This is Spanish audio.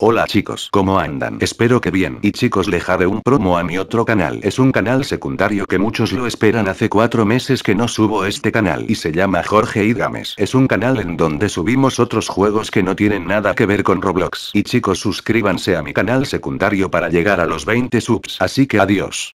Hola chicos, ¿cómo andan? Espero que bien. Y chicos, le jade un promo a mi otro canal. Es un canal secundario que muchos lo esperan hace cuatro meses que no subo este canal y se llama Jorge Ygames. Es un canal en donde subimos otros juegos que no tienen nada que ver con Roblox. Y chicos, suscríbanse a mi canal secundario para llegar a los 20 subs. Así que adiós.